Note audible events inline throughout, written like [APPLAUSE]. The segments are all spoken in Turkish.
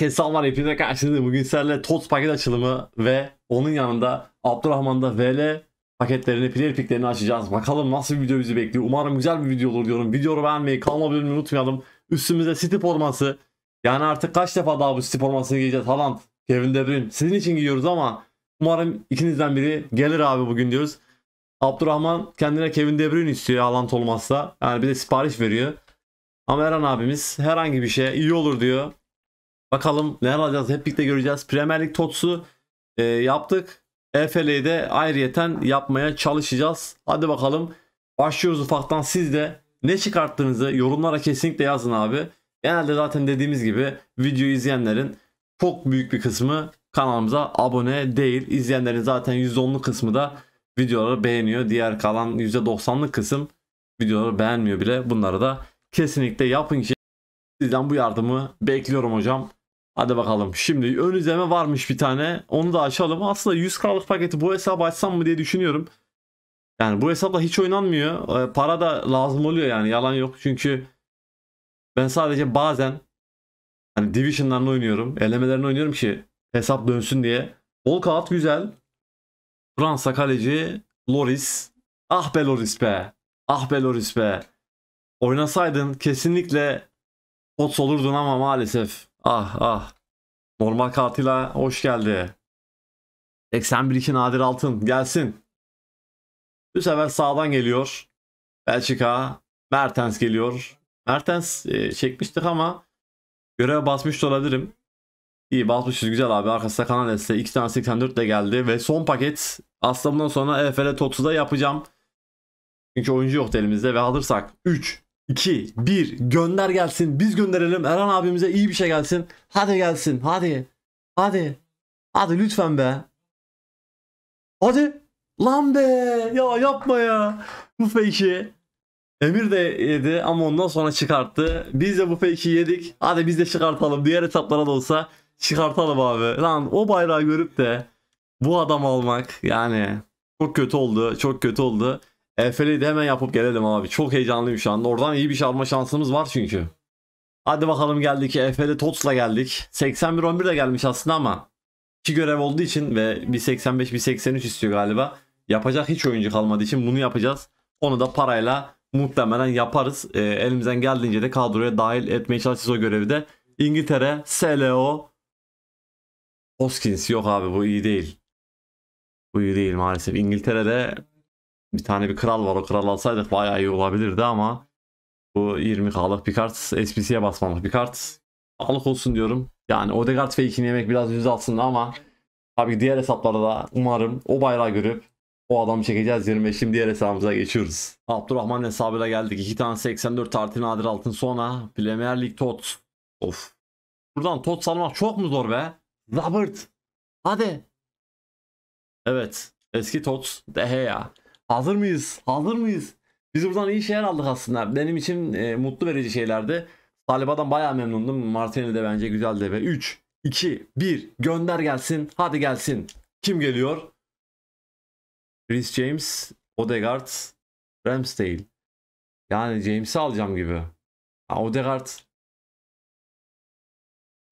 Kesal var hepinize karşınızda. Bugün sizlerle TOTS paket açılımı ve onun yanında Abdurrahman'da VL paketlerini, player picklerini açacağız. Bakalım nasıl bir video bizi bekliyor. Umarım güzel bir video olur diyorum. Videoyu beğenmeyi, kalma bölümünü unutmayalım. Üstümüzde City forması. Yani artık kaç defa daha bu City formasını giyeceğiz. Haaland, Kevin De Bruyne. Sizin için giyiyoruz ama umarım ikinizden biri gelir abi bugün diyoruz. Abdurrahman kendine Kevin De Bruyne istiyor Haaland olmazsa. Yani bir de sipariş veriyor. Ama Eren abimiz herhangi bir şey iyi olur diyor. Bakalım neler alacağız hep birlikte göreceğiz. Premier Lig totsu e, yaptık. EFL'yi de ayrıyeten yapmaya çalışacağız. Hadi bakalım başlıyoruz ufaktan siz de ne çıkarttığınızı yorumlara kesinlikle yazın abi. Genelde zaten dediğimiz gibi video izleyenlerin çok büyük bir kısmı kanalımıza abone değil. İzleyenlerin zaten %10'luk kısmı da videoları beğeniyor. Diğer kalan %90'lık kısım videoları beğenmiyor bile. Bunları da kesinlikle yapın ki sizden bu yardımı bekliyorum hocam. Hadi bakalım. Şimdi ön izleme varmış bir tane. Onu da açalım. Aslında 100K'lık paketi bu hesabı açsam mı diye düşünüyorum. Yani bu hesapla hiç oynanmıyor. E, para da lazım oluyor yani. Yalan yok. Çünkü ben sadece bazen hani division'larını oynuyorum. Elemelerini oynuyorum ki hesap dönsün diye. Bol kağıt güzel. Fransa kaleci Loris. Ah be Loris be. Ah be Loris be. Oynasaydın kesinlikle pot olurdun ama maalesef Ah ah. Normal kartıyla hoş geldi. 81 için Nadir Altın gelsin. Bu sefer sağdan geliyor. Belçika. Mertens geliyor. Mertens e, çekmiştik ama göreve basmış olabilirim. İyi basmışız güzel abi. Arkasında Kanales'te 2 tane 84 de geldi. Ve son paket aslında bundan sonra EFL Totu'da yapacağım. Çünkü oyuncu yoktu elimizde ve alırsak 3, 2, 1 gönder gelsin biz gönderelim Erhan abimize iyi bir şey gelsin. Hadi gelsin hadi. Hadi. Hadi lütfen be. Hadi. Lan be ya yapma ya bu fake'i. Emir de yedi ama ondan sonra çıkarttı. Biz de bu fake'i yedik. Hadi biz de çıkartalım. Diğer hesaplara da olsa çıkartalım abi. Lan o bayrağı görüp de bu adam almak yani çok kötü oldu. Çok kötü oldu. Efe'liyi de hemen yapıp gelelim abi. Çok heyecanlıyım şu anda. Oradan iyi bir şey alma şansımız var çünkü. Hadi bakalım geldik. Efe'li Tots'la geldik. 81-11 de gelmiş aslında ama. iki görev olduğu için ve 1.85-1.83 istiyor galiba. Yapacak hiç oyuncu kalmadığı için bunu yapacağız. Onu da parayla muhtemelen yaparız. E, elimizden geldiğince de kadroya dahil etmeye çalışacağız o görevi de. İngiltere, SLO, Hoskins yok abi bu iyi değil. Bu iyi değil maalesef. İngiltere'de bir tane bir kral var o kral alsaydık bayağı iyi olabilirdi ama bu 20k'lık bir kart SPC'ye basmalık bir kart. Sağlık olsun diyorum. Yani Odegaard fake'ini yemek biraz yüz altında ama tabii diğer hesaplarda da umarım o bayrağı görüp o adamı çekeceğiz yerime. Şimdi diğer hesabımıza geçiyoruz. Abdurrahman hesabıyla geldik. 2 tane 84 artı nadir altın sonra Premier League tot. Of. Buradan tot salmak çok mu zor be? Robert. Hadi. Evet. Eski tot. Dehe ya. Hazır mıyız? Hazır mıyız? Biz buradan iyi şeyler aldık aslında. Benim için e, mutlu verici şeylerdi. Saliba'dan bayağı memnundum. Martinelli de bence güzeldi ve 3 2 1 gönder gelsin. Hadi gelsin. Kim geliyor? Chris James, Odegaard, Ramsdale. Yani James'i alacağım gibi. Ya Odegaard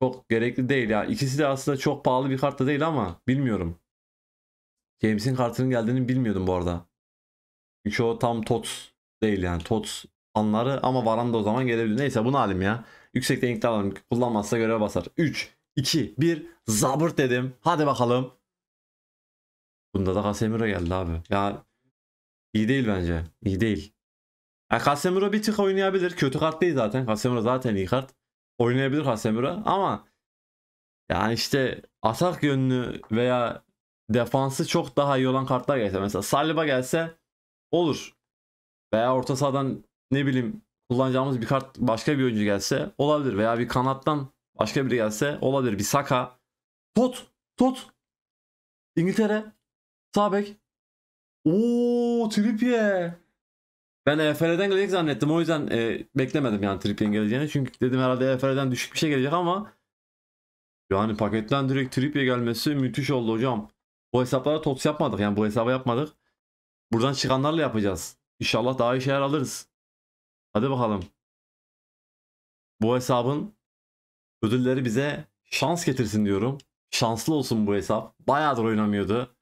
çok gerekli değil ya. İkisi de aslında çok pahalı bir kartta değil ama bilmiyorum. James'in kartının geldiğini bilmiyordum bu arada. Çünkü o tam TOTS değil yani TOTS anları ama Varan da o zaman gelebilir. Neyse bunu alayım ya. Yüksek denkli alalım. Kullanmazsa görev basar. 3, 2, 1 zabırt dedim. Hadi bakalım. Bunda da Casemiro geldi abi. Ya iyi değil bence. İyi değil. Ya Casemiro bir tık oynayabilir. Kötü kart değil zaten. Casemiro zaten iyi kart. Oynayabilir Casemiro ama yani işte atak yönlü veya defansı çok daha iyi olan kartlar gelse mesela Saliba gelse Olur. Veya orta sahadan ne bileyim kullanacağımız bir kart başka bir oyuncu gelse olabilir. Veya bir kanattan başka biri gelse olabilir. Bir Saka. Tot. Tot. İngiltere. Sabek. Oo Trippier. Ben EFL'den gelecek zannettim. O yüzden e, beklemedim yani Trippier'in geleceğini. Çünkü dedim herhalde EFL'den düşük bir şey gelecek ama yani paketten direkt Trippier gelmesi müthiş oldu hocam. Bu hesaplara tots yapmadık yani bu hesabı yapmadık. Buradan çıkanlarla yapacağız. İnşallah daha iyi şeyler alırız. Hadi bakalım. Bu hesabın ödülleri bize şans getirsin diyorum. Şanslı olsun bu hesap. Bayağıdır oynamıyordu.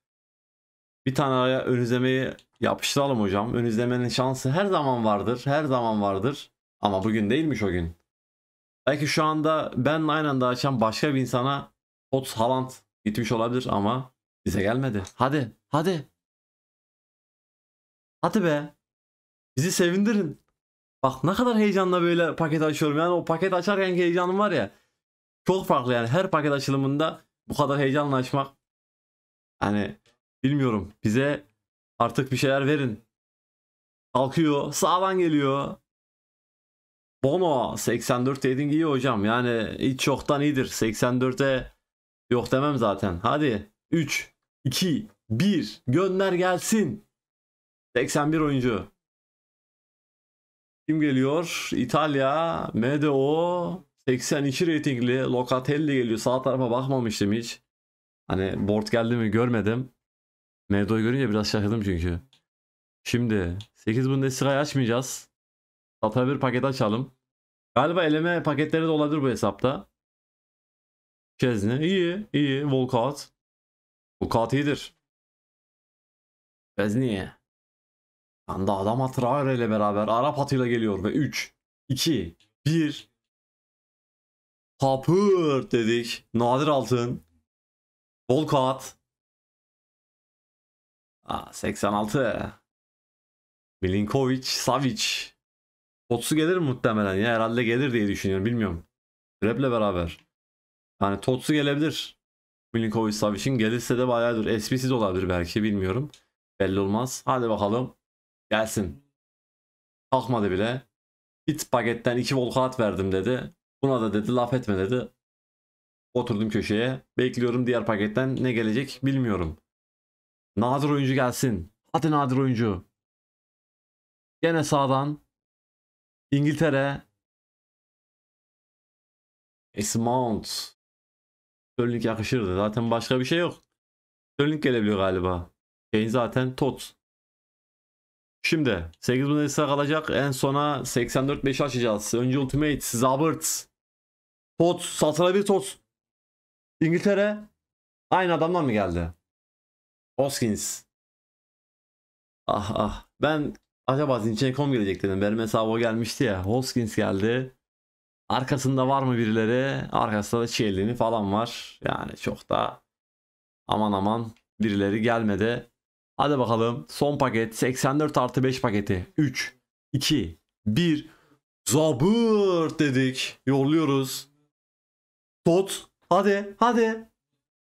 Bir tane araya ön izlemeyi yapıştıralım hocam. Ön izlemenin şansı her zaman vardır. Her zaman vardır. Ama bugün değilmiş o gün. Belki şu anda ben aynı anda açan başka bir insana 30 Haaland gitmiş olabilir ama bize gelmedi. Hadi hadi Hadi be. Bizi sevindirin. Bak ne kadar heyecanla böyle paket açıyorum. Yani o paket açarken heyecanım var ya. Çok farklı yani her paket açılımında bu kadar heyecanla açmak. Yani bilmiyorum. Bize artık bir şeyler verin. Kalkıyor. Sağdan geliyor. Bono 84 dedin iyi hocam. Yani hiç çoktan iyidir. 84'e yok demem zaten. Hadi 3, 2, 1 gönder gelsin. 81 oyuncu. Kim geliyor? İtalya, MDO, 82 ratingli Locatelli geliyor. Sağ tarafa bakmamıştım hiç. Hani board geldi mi görmedim. MDO'yu görünce biraz şaşırdım çünkü. Şimdi 8 Bundesliga'yı açmayacağız. Satara bir paket açalım. Galiba eleme paketleri de olabilir bu hesapta. Şezne iyi iyi. Volkout. Volkout iyidir. Şezniye. Anda adam Atraore ile beraber Arap atıyla geliyor ve 3, 2, 1 Papır dedik. Nadir Altın. Bol kağıt. Aa, 86. Milinkovic, Savic. Totsu gelir muhtemelen ya herhalde gelir diye düşünüyorum bilmiyorum. Rep'le beraber. Yani Totsu gelebilir. Milinkovic Savic'in gelirse de bayağıdır. SPC olabilir belki bilmiyorum. Belli olmaz. Hadi bakalım. Gelsin. Kalkmadı bile. Bir paketten iki volkat verdim dedi. Buna da dedi laf etme dedi. Oturdum köşeye. Bekliyorum diğer paketten ne gelecek bilmiyorum. Nadir oyuncu gelsin. Hadi nadir oyuncu. Gene sağdan. İngiltere. It's Mount. Sterling yakışırdı. Zaten başka bir şey yok. Sterling gelebiliyor galiba. Kane zaten tot. Şimdi 8 bin kalacak. En sona 84 5 açacağız. Önce Ultimate, Zabırt, pot Satana bir Tot. İngiltere aynı adamlar mı geldi? Hoskins. Ah ah. Ben acaba Zinchenko gelecek dedim. Benim hesabı o gelmişti ya. Hoskins geldi. Arkasında var mı birileri? Arkasında da Çiğelini falan var. Yani çok da aman aman birileri gelmedi. Hadi bakalım. Son paket. 84 artı 5 paketi. 3, 2, 1. Zabır dedik. Yolluyoruz. Tot. Hadi. Hadi.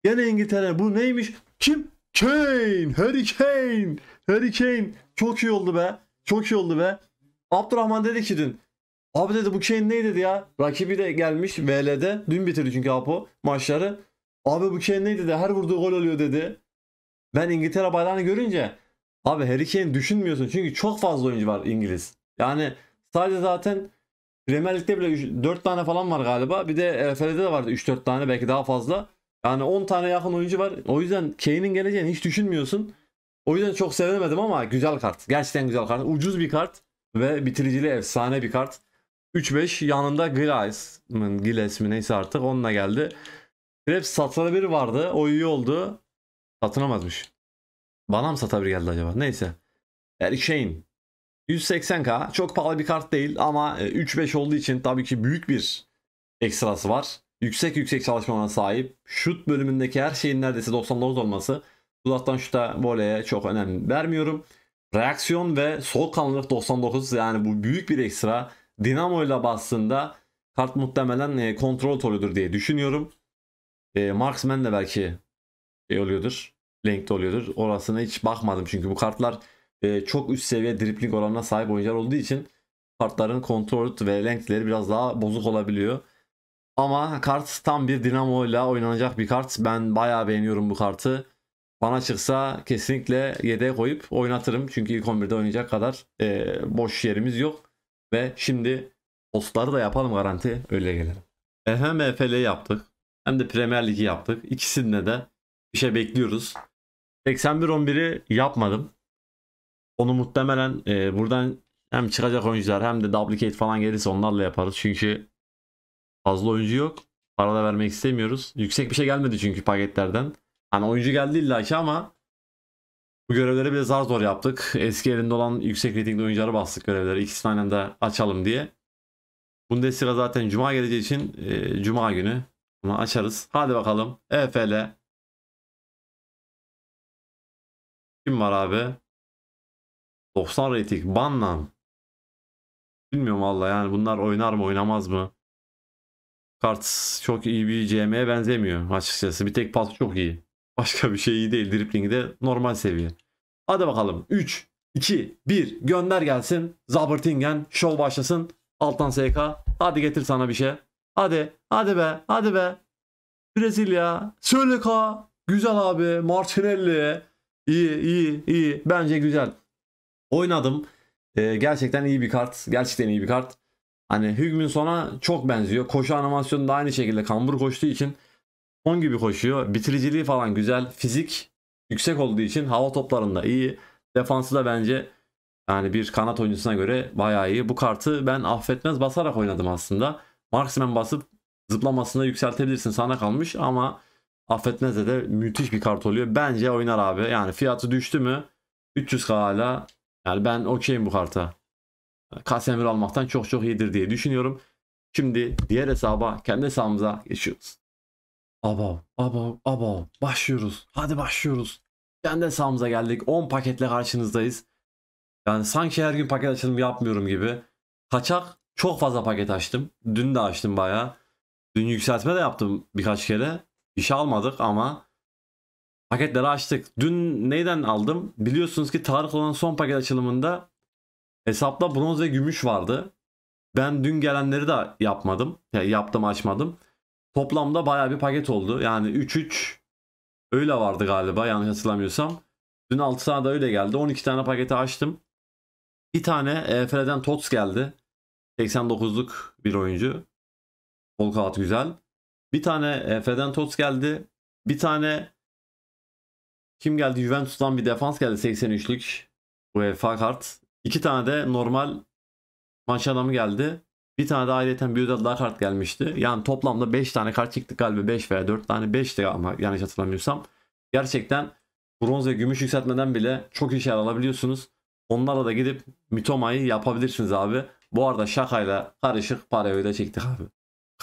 Gene İngiltere. Bu neymiş? Kim? Kane. Harry Kane. Harry Kane. Çok iyi oldu be. Çok iyi oldu be. Abdurrahman dedi ki dün. Abi dedi bu Kane ne dedi ya? Rakibi de gelmiş VL'de. Dün bitirdi çünkü Apo maçları. Abi bu Kane neydi de Her vurduğu gol oluyor dedi. Ben İngiltere bayrağını görünce abi Harry Kane düşünmüyorsun. Çünkü çok fazla oyuncu var İngiliz. Yani sadece zaten Premier Lig'de bile 3, 4 tane falan var galiba. Bir de EFL'de de vardı 3-4 tane belki daha fazla. Yani 10 tane yakın oyuncu var. O yüzden Kane'in geleceğini hiç düşünmüyorsun. O yüzden çok sevemedim ama güzel kart. Gerçekten güzel kart. Ucuz bir kart ve bitiricili efsane bir kart. 3-5 yanında Giles, Gilles mi neyse artık onunla geldi. Hep satılabilir vardı. O iyi oldu. Satın amazmış. Bana mı satabir geldi acaba? Neyse. Yani şeyin 180k çok pahalı bir kart değil ama 3-5 e, olduğu için tabii ki büyük bir ekstrası var. Yüksek yüksek çalışmalarına sahip. Şut bölümündeki her şeyin neredeyse 99 olması. Uzaktan şuta voleye çok önem vermiyorum. Reaksiyon ve sol kanlılık 99 yani bu büyük bir ekstra. Dinamo ile bastığında kart muhtemelen e, kontrol toludur diye düşünüyorum. E, Marksman de belki şey oluyordur renkte oluyordur. Orasına hiç bakmadım çünkü bu kartlar e, çok üst seviye dripling oranına sahip oyuncular olduğu için kartların kontrol ve renkleri biraz daha bozuk olabiliyor. Ama kart tam bir dinamo ile oynanacak bir kart. Ben bayağı beğeniyorum bu kartı. Bana çıksa kesinlikle yedeğe koyup oynatırım. Çünkü ilk 11'de oynayacak kadar e, boş yerimiz yok. Ve şimdi postları da yapalım garanti öyle gelelim. E, hem EFL yaptık hem de Premier Ligi yaptık. İkisinde de bir şey bekliyoruz. 81-11'i yapmadım. Onu muhtemelen e, buradan hem çıkacak oyuncular hem de duplicate falan gelirse onlarla yaparız. Çünkü fazla oyuncu yok. Para da vermek istemiyoruz. Yüksek bir şey gelmedi çünkü paketlerden. Hani oyuncu geldi illaki ama bu görevleri biraz zar zor yaptık. Eski elinde olan yüksek reytingli oyuncuları bastık görevleri. İkisini aynı anda açalım diye. Bundesliga zaten Cuma geleceği için e, Cuma günü bunu açarız. Hadi bakalım. EFL Kim var abi? 90 rating. banlan. Bilmiyorum valla yani bunlar oynar mı oynamaz mı? Kart çok iyi bir CM'ye benzemiyor açıkçası. Bir tek pas çok iyi. [LAUGHS] Başka bir şey iyi değil. Dribbling de normal seviye. Hadi bakalım. 3, 2, 1 gönder gelsin. Zabertingen şov başlasın. Altan SK. Hadi getir sana bir şey. Hadi. Hadi be. Hadi be. Brezilya. Söyle ka. Güzel abi. Martinelli. İyi iyi iyi. Bence güzel. Oynadım. Ee, gerçekten iyi bir kart. Gerçekten iyi bir kart. Hani Hügmin sona çok benziyor. Koşu animasyonu da aynı şekilde kambur koştuğu için son gibi koşuyor. Bitiriciliği falan güzel. Fizik yüksek olduğu için hava toplarında iyi. Defansı da bence yani bir kanat oyuncusuna göre bayağı iyi. Bu kartı ben affetmez basarak oynadım aslında. Marksman basıp zıplamasında yükseltebilirsin sana kalmış ama Affetmez de müthiş bir kart oluyor. Bence oynar abi. Yani fiyatı düştü mü 300k hala. Yani ben okeyim bu karta. Casemiro almaktan çok çok iyidir diye düşünüyorum. Şimdi diğer hesaba kendi hesabımıza geçiyoruz. Abav, abav, abav. Başlıyoruz. Hadi başlıyoruz. Kendi hesabımıza geldik. 10 paketle karşınızdayız. Yani sanki her gün paket açılım yapmıyorum gibi. Kaçak çok fazla paket açtım. Dün de açtım baya. Dün yükseltme de yaptım birkaç kere. Bir şey almadık ama paketleri açtık. Dün neyden aldım? Biliyorsunuz ki Tarık olan son paket açılımında hesapta bronz ve gümüş vardı. Ben dün gelenleri de yapmadım. Yani yaptım açmadım. Toplamda baya bir paket oldu. Yani 3-3 öyle vardı galiba yanlış hatırlamıyorsam. Dün 6 tane de öyle geldi. 12 tane paketi açtım. Bir tane EFL'den TOTS geldi. 89'luk bir oyuncu. Kol kağıt güzel. Bir tane e, Feden Tots geldi. Bir tane kim geldi? Juventus'tan bir defans geldi 83'lük. UEFA kart. İki tane de normal maç adamı geldi. Bir tane de ayrıyeten bir ödül daha kart gelmişti. Yani toplamda 5 tane kart çıktı galiba 5 veya 4 tane 5 de ama yanlış hatırlamıyorsam. Gerçekten bronz ve gümüş yükseltmeden bile çok iyi şeyler alabiliyorsunuz. Onlarla da gidip Mitoma'yı yapabilirsiniz abi. Bu arada şakayla karışık para öde çektik abi.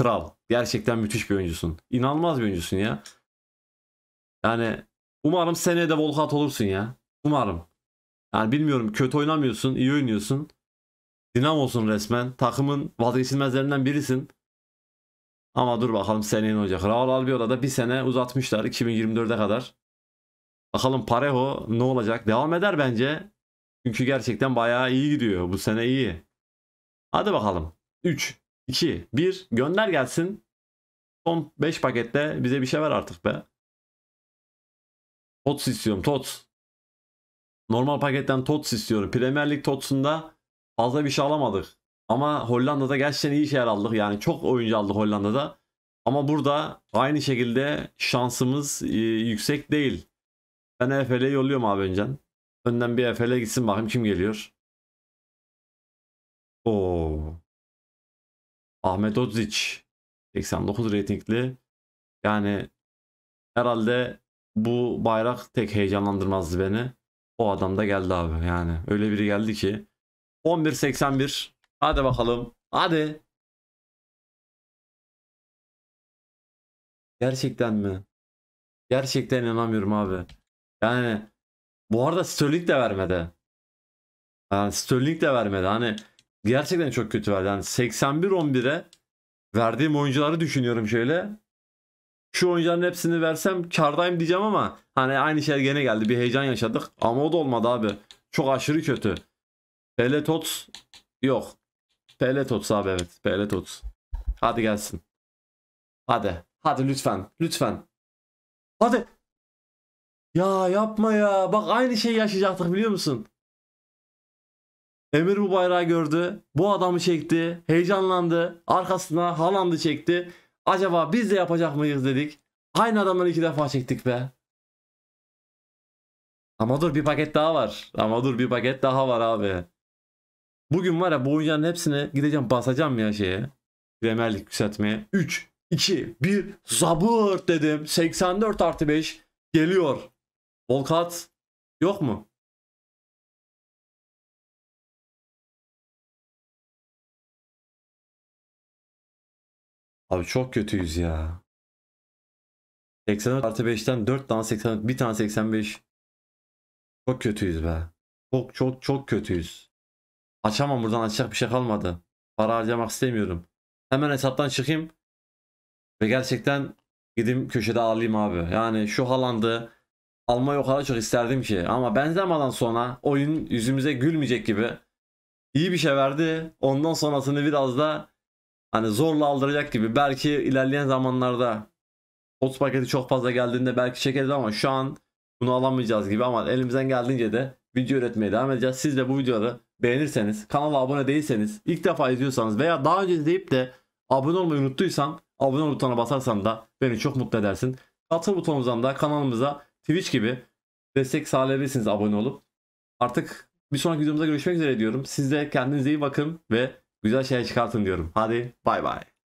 Kral. Gerçekten müthiş bir oyuncusun. İnanılmaz bir oyuncusun ya. Yani umarım seneye de Volkat olursun ya. Umarım. Yani bilmiyorum kötü oynamıyorsun, iyi oynuyorsun. Dinamosun resmen. Takımın vazgeçilmezlerinden birisin. Ama dur bakalım seneye ne olacak. Raul da bir sene uzatmışlar 2024'e kadar. Bakalım Parejo ne olacak? Devam eder bence. Çünkü gerçekten bayağı iyi gidiyor. Bu sene iyi. Hadi bakalım. 3. 2. 1. Gönder gelsin. Son 5 pakette bize bir şey ver artık be. Tots istiyorum. Tots. Normal paketten Tots istiyorum. Premier Lig Tots'unda fazla bir şey alamadık. Ama Hollanda'da gerçekten iyi şeyler aldık. Yani çok oyuncu aldık Hollanda'da. Ama burada aynı şekilde şansımız e, yüksek değil. Ben EFL'e yolluyorum abi önceden. Önden bir EFL'e gitsin bakayım kim geliyor. Oo. Ahmet Odziç 89 reytingli. Yani herhalde bu bayrak tek heyecanlandırmazdı beni. O adam da geldi abi yani. Öyle biri geldi ki. 11.81. Hadi bakalım. Hadi. Gerçekten mi? Gerçekten inanamıyorum abi. Yani bu arada Sterling de vermedi. Yani Sterling de vermedi. Hani gerçekten çok kötü verdi. Yani 81-11'e verdiğim oyuncuları düşünüyorum şöyle. Şu oyuncuların hepsini versem kardayım diyeceğim ama hani aynı şey gene geldi. Bir heyecan yaşadık ama o da olmadı abi. Çok aşırı kötü. Pele yok. Pele abi evet. Pele Hadi gelsin. Hadi. Hadi lütfen. Lütfen. Hadi. Ya yapma ya. Bak aynı şey yaşayacaktık biliyor musun? Emir bu bayrağı gördü. Bu adamı çekti. Heyecanlandı. Arkasına Haaland'ı çekti. Acaba biz de yapacak mıyız dedik. Aynı adamları iki defa çektik be. Ama dur bir paket daha var. Ama dur bir paket daha var abi. Bugün var ya bu oyuncuların hepsini gideceğim basacağım ya şeye. Premier yükseltmeye. 3, 2, 1 zabırt dedim. 84 artı 5 geliyor. Volkat yok mu? Abi çok kötüyüz ya. 84 artı 5'ten 4 tane 80, bir tane 85. Çok kötüyüz be. Çok çok çok kötüyüz. Açamam buradan açacak bir şey kalmadı. Para harcamak istemiyorum. Hemen hesaptan çıkayım. Ve gerçekten gidim köşede ağlayayım abi. Yani şu halandı almayı o kadar çok isterdim ki. Ama Benzema'dan sonra oyun yüzümüze gülmeyecek gibi. iyi bir şey verdi. Ondan sonrasını biraz da hani zorla aldıracak gibi. Belki ilerleyen zamanlarda 30 paketi çok fazla geldiğinde belki çekeriz ama şu an bunu alamayacağız gibi ama elimizden geldiğince de video üretmeye devam edeceğiz. Siz de bu videoları beğenirseniz, kanala abone değilseniz, ilk defa izliyorsanız veya daha önce izleyip de abone olmayı unuttuysan abone ol butonuna basarsan da beni çok mutlu edersin. Katıl butonumuzdan da kanalımıza Twitch gibi destek sağlayabilirsiniz abone olup. Artık bir sonraki videomuzda görüşmek üzere diyorum. Siz de kendinize iyi bakın ve güzel şeyler çıkartın diyorum. Hadi bay bay.